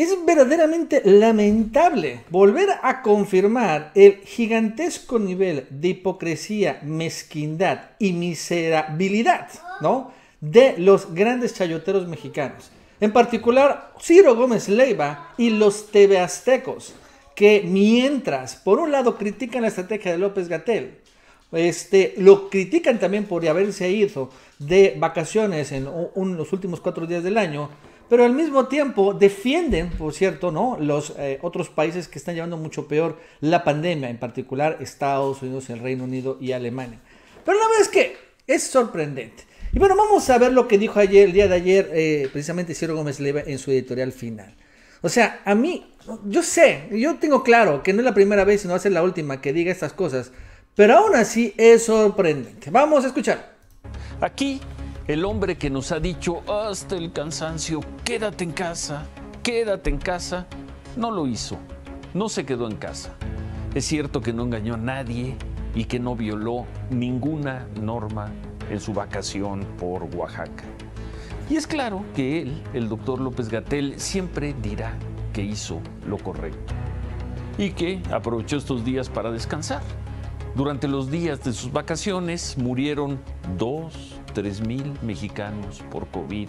Es verdaderamente lamentable volver a confirmar el gigantesco nivel de hipocresía, mezquindad y miserabilidad, ¿no? De los grandes chayoteros mexicanos. En particular, Ciro Gómez Leiva y los TV que mientras, por un lado, critican la estrategia de López Gatel, este, lo critican también por haberse ido de vacaciones en los últimos cuatro días del año, pero al mismo tiempo defienden, por cierto, ¿no? Los eh, otros países que están llevando mucho peor la pandemia, en particular Estados Unidos, el Reino Unido y Alemania. Pero la verdad es que es sorprendente. Y bueno, vamos a ver lo que dijo ayer, el día de ayer, eh, precisamente Ciro Gómez Leva en su editorial final. O sea, a mí, yo sé, yo tengo claro que no es la primera vez, sino va a ser la última que diga estas cosas, pero aún así es sorprendente. Vamos a escuchar. Aquí el hombre que nos ha dicho hasta el cansancio, quédate en casa, quédate en casa, no lo hizo, no se quedó en casa. Es cierto que no engañó a nadie y que no violó ninguna norma en su vacación por Oaxaca. Y es claro que él, el doctor López Gatel, siempre dirá que hizo lo correcto y que aprovechó estos días para descansar. Durante los días de sus vacaciones murieron dos 3.000 mil mexicanos por COVID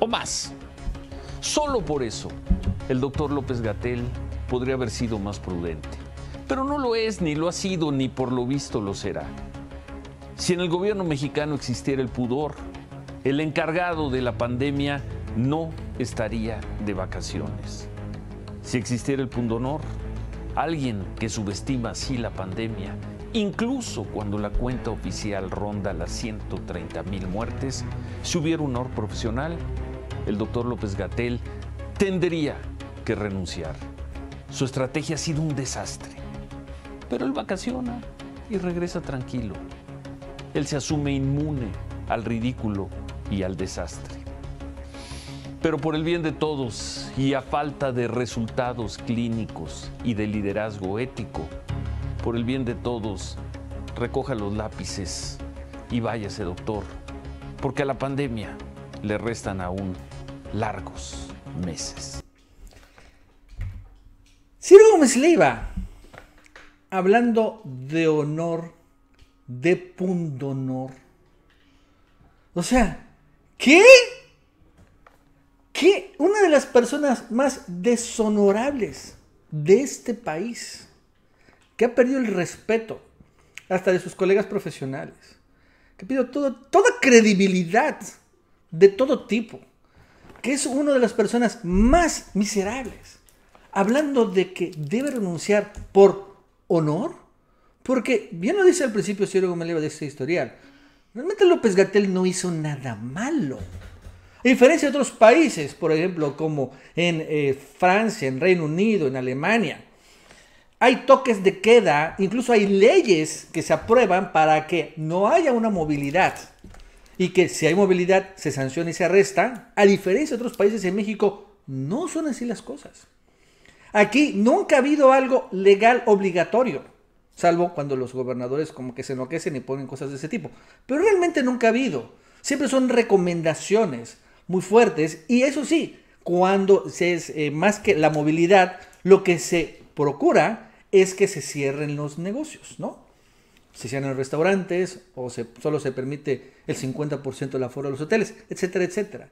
o más. Solo por eso, el doctor López Gatel podría haber sido más prudente. Pero no lo es, ni lo ha sido, ni por lo visto lo será. Si en el gobierno mexicano existiera el pudor, el encargado de la pandemia no estaría de vacaciones. Si existiera el pundonor, alguien que subestima así la pandemia Incluso cuando la cuenta oficial ronda las 130 mil muertes, si hubiera un honor profesional, el doctor López Gatel tendría que renunciar. Su estrategia ha sido un desastre. Pero él vacaciona y regresa tranquilo. Él se asume inmune al ridículo y al desastre. Pero por el bien de todos y a falta de resultados clínicos y de liderazgo ético, por el bien de todos, recoja los lápices y váyase, doctor, porque a la pandemia le restan aún largos meses. Ciro Gómez Leiva, hablando de honor, de pundonor. O sea, ¿qué? ¿Qué? Una de las personas más deshonorables de este país que ha perdido el respeto hasta de sus colegas profesionales, que ha perdido toda credibilidad de todo tipo, que es una de las personas más miserables, hablando de que debe renunciar por honor, porque bien lo dice al principio Ciro Gómez de este historial, realmente López Gatel no hizo nada malo. A diferencia de otros países, por ejemplo, como en eh, Francia, en Reino Unido, en Alemania, hay toques de queda, incluso hay leyes que se aprueban para que no haya una movilidad y que si hay movilidad se sanciona y se arresta. A diferencia de otros países en México, no son así las cosas. Aquí nunca ha habido algo legal obligatorio, salvo cuando los gobernadores como que se enoquecen y ponen cosas de ese tipo. Pero realmente nunca ha habido. Siempre son recomendaciones muy fuertes y eso sí, cuando es eh, más que la movilidad, lo que se procura es que se cierren los negocios, ¿no? Se cierran los restaurantes o se, solo se permite el 50% del aforo de los hoteles, etcétera, etcétera.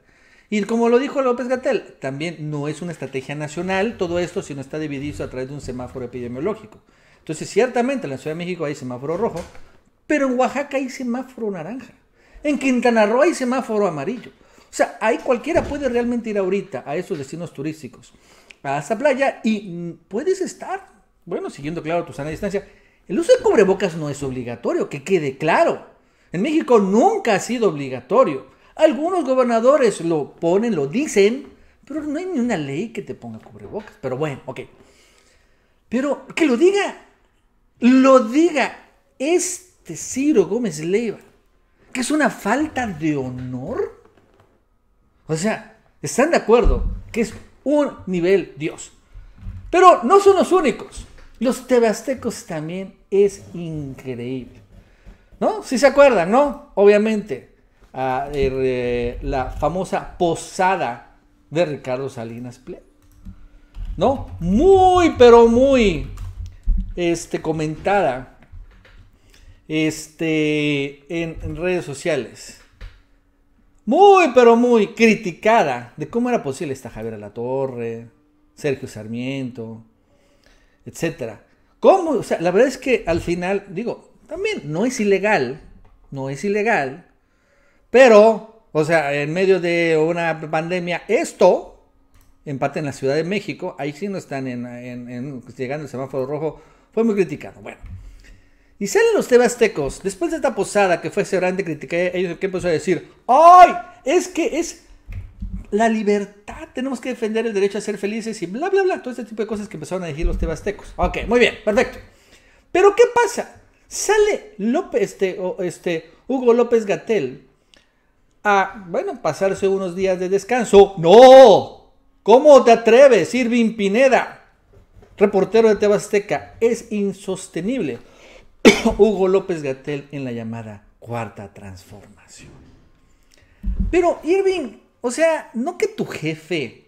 Y como lo dijo López Gatel, también no es una estrategia nacional todo esto, sino está dividido a través de un semáforo epidemiológico. Entonces, ciertamente en la Ciudad de México hay semáforo rojo, pero en Oaxaca hay semáforo naranja. En Quintana Roo hay semáforo amarillo. O sea, ahí cualquiera puede realmente ir ahorita a esos destinos turísticos, a esa playa, y puedes estar bueno, siguiendo claro tu sana distancia, el uso de cubrebocas no es obligatorio, que quede claro. En México nunca ha sido obligatorio. Algunos gobernadores lo ponen, lo dicen, pero no hay ni una ley que te ponga cubrebocas. Pero bueno, ok. Pero que lo diga, lo diga este Ciro Gómez Leiva, que es una falta de honor. O sea, están de acuerdo que es un nivel Dios. Pero no son los únicos. Los tebastecos también es increíble. ¿No? Si se acuerdan, ¿no? Obviamente. Er, eh, la famosa posada de Ricardo Salinas Plea, ¿No? Muy, pero muy este, comentada este, en, redes sociales. Muy, pero muy criticada de cómo era posible esta Javier Torre, Sergio Sarmiento, etcétera. ¿Cómo? O sea, la verdad es que al final, digo, también no es ilegal, no es ilegal, pero, o sea, en medio de una pandemia, esto, empate en la Ciudad de México, ahí sí no están en, llegando el semáforo rojo, fue muy criticado. Bueno, y salen los tebastecos, después de esta posada que fue grande criticar, ellos qué empezó a decir, ¡ay! Es que es la libertad, tenemos que defender el derecho a ser felices y bla, bla, bla, todo este tipo de cosas que empezaron a decir los tebastecos. Ok, muy bien, perfecto. Pero ¿qué pasa? Sale López, este, este Hugo López Gatel a, bueno, pasarse unos días de descanso. ¡No! ¿Cómo te atreves, Irving Pineda? Reportero de Tebasteca, es insostenible. Hugo López Gatel en la llamada cuarta transformación. Pero Irving, o sea, no que tu jefe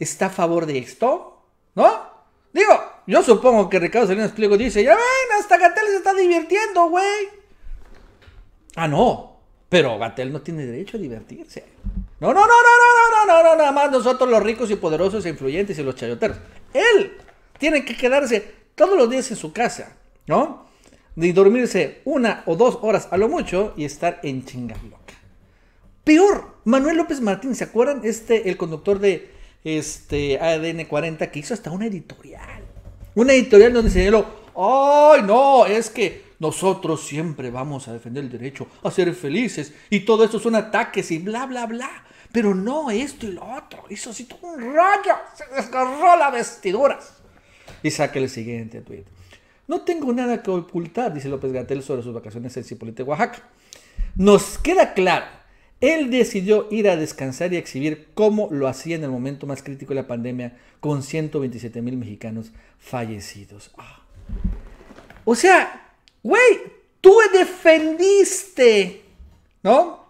está a favor de esto, ¿no? Digo, yo supongo que Ricardo Salinas Pliego dice, ya ven, hasta Gatel se está divirtiendo, güey. Ah, no, pero Gatel no tiene derecho a divertirse. No, no, no, no, no, no, no, no, nada más nosotros los ricos y poderosos e influyentes y los chayoteros. Él tiene que quedarse todos los días en su casa, ¿no? De dormirse una o dos horas a lo mucho y estar en loca. Peor, Manuel López Martín, ¿se acuerdan? Este, el conductor de este, ADN 40 que hizo hasta una editorial. Una editorial donde señaló, ay no, es que nosotros siempre vamos a defender el derecho a ser felices y todo esto son ataques y bla, bla, bla. Pero no esto y lo otro. Hizo así todo un rayo Se desgarró la vestiduras. Y saque el siguiente tweet. No tengo nada que ocultar, dice López Gatel sobre sus vacaciones en Cipolite, Oaxaca. Nos queda claro él decidió ir a descansar y exhibir cómo lo hacía en el momento más crítico de la pandemia, con 127 mil mexicanos fallecidos. Ah. O sea, güey, tú defendiste, ¿no?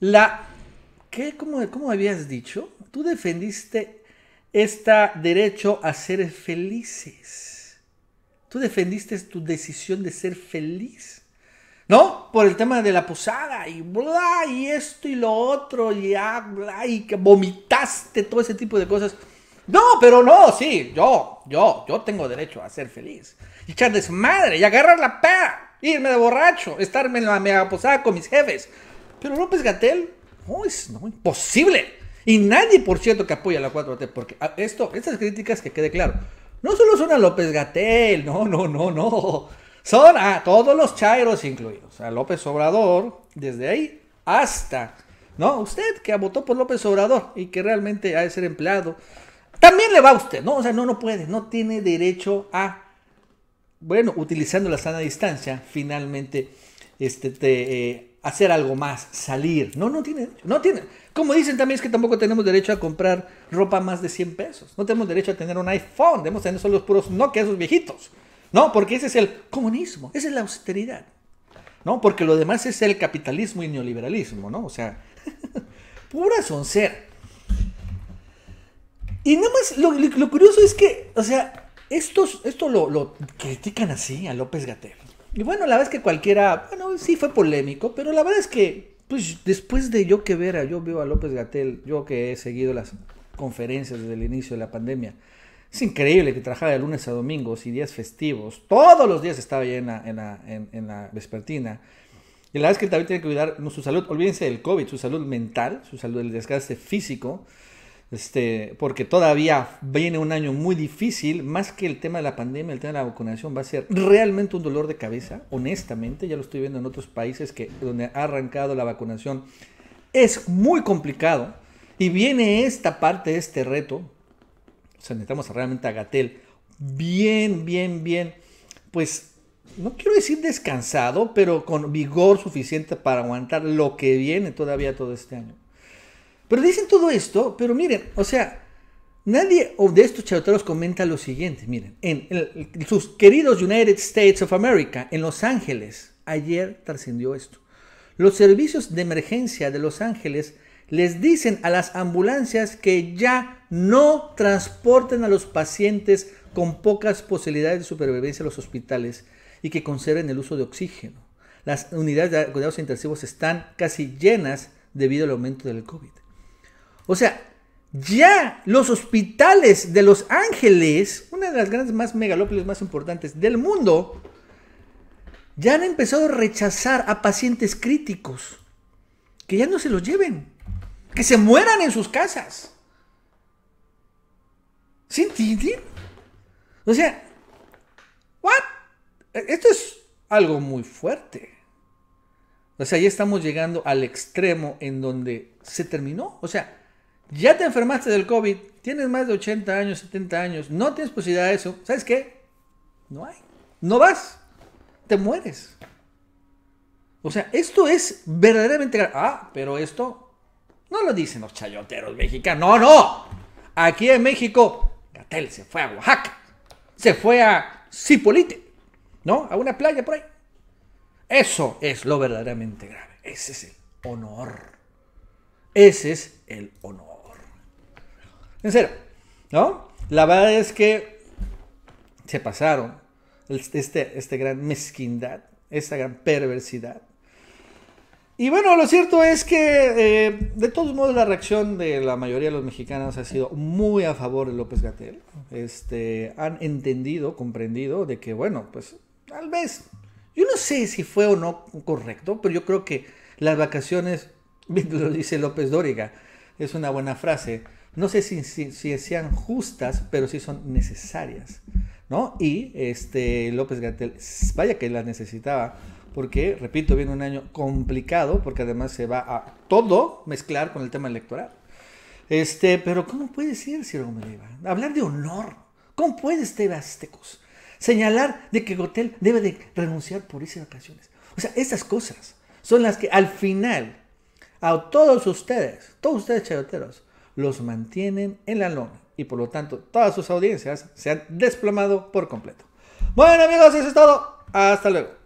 La... ¿Qué? ¿Cómo, cómo habías dicho? Tú defendiste este derecho a ser felices. Tú defendiste tu decisión de ser feliz. ¿no? Por el tema de la posada y bla, y esto y lo otro, y bla, y que vomitaste todo ese tipo de cosas. No, pero no, sí, yo, yo, yo tengo derecho a ser feliz. Y echar desmadre, y agarrar la pera, irme de borracho, estarme en la mega posada con mis jefes. Pero López Gatel, no, es imposible. Y nadie, por cierto, que apoya la 4T, porque ah, esto, estas críticas que quede claro, no solo son a López Gatel, no, no, no, no. Son a todos los chairos incluidos, a López Obrador, desde ahí hasta, ¿no? Usted que votó por López Obrador y que realmente ha de ser empleado, también le va a usted, ¿no? O sea, no, no puede, no tiene derecho a, bueno, utilizando la sana distancia, finalmente, este, eh, hacer algo más, salir. No, no tiene, no tiene. Como dicen también es que tampoco tenemos derecho a comprar ropa más de 100 pesos. No tenemos derecho a tener un iPhone, debemos tener solo los puros no que esos viejitos. No, porque ese es el comunismo, esa es la austeridad. No, porque lo demás es el capitalismo y neoliberalismo, ¿no? O sea, pura ser. Y nada más, lo, curioso es que, o sea, esto lo, critican así a López Gatel. Y bueno, la verdad es que cualquiera, bueno, sí fue polémico, pero la verdad es que, pues después de yo que ver, yo veo a López Gatel, yo que he seguido las conferencias desde el inicio de la pandemia, es increíble que trabajaba de lunes a domingos y días festivos. Todos los días estaba ahí en la, vespertina. Y la verdad es que también tiene que cuidar su salud. Olvídense del COVID, su salud mental, su salud, el desgaste físico. Este, porque todavía viene un año muy difícil, más que el tema de la pandemia, el tema de la vacunación va a ser realmente un dolor de cabeza, honestamente, ya lo estoy viendo en otros países que donde ha arrancado la vacunación, es muy complicado y viene esta parte, este reto, o sea, necesitamos realmente a Gatel bien, bien, bien, pues no quiero decir descansado, pero con vigor suficiente para aguantar lo que viene todavía todo este año. Pero dicen todo esto, pero miren, o sea, nadie de estos chavoteros comenta lo siguiente, miren, en, en sus queridos United States of America, en Los Ángeles, ayer trascendió esto. Los servicios de emergencia de Los Ángeles les dicen a las ambulancias que ya no transporten a los pacientes con pocas posibilidades de supervivencia a los hospitales y que conserven el uso de oxígeno. Las unidades de cuidados intensivos están casi llenas debido al aumento del COVID. O sea, ya los hospitales de Los Ángeles, una de las grandes más megalópolis más importantes del mundo, ya han empezado a rechazar a pacientes críticos. Que ya no se los lleven. Que se mueran en sus casas. sin entienden? O sea, ¿what? Esto es algo muy fuerte. O sea, ya estamos llegando al extremo en donde se terminó. O sea, ya te enfermaste del COVID, tienes más de 80 años, 70 años, no tienes posibilidad de eso. ¿Sabes qué? No hay. No vas. Te mueres. O sea, esto es verdaderamente... Ah, pero esto no lo dicen los chayoteros mexicanos. No, no. Aquí en México, Gatel se fue a Oaxaca. Se fue a Cipolite. ¿No? A una playa por ahí. Eso es lo verdaderamente grave. Ese es el honor. Ese es el honor. En serio. ¿No? La verdad es que se pasaron. Este, este, este gran mezquindad. Esta gran perversidad. Y bueno, lo cierto es que eh, de todos modos la reacción de la mayoría de los mexicanos ha sido muy a favor de López Gatel. Este, han entendido, comprendido de que, bueno, pues tal vez, yo no sé si fue o no correcto, pero yo creo que las vacaciones, lo dice López Dóriga, es una buena frase. No sé si, sean justas, pero sí son necesarias, ¿no? Y este, López Gatel, vaya que las necesitaba porque, repito, viene un año complicado, porque además se va a todo mezclar con el tema electoral. Este, pero ¿cómo puede ser, Ciro Meleva? Hablar de honor. ¿Cómo puede este Aztecos señalar de que Gotel debe de renunciar por irse ocasiones? O sea, estas cosas son las que al final a todos ustedes, todos ustedes chayoteros, los mantienen en la lona y por lo tanto todas sus audiencias se han desplomado por completo. Bueno amigos, eso es todo. Hasta luego.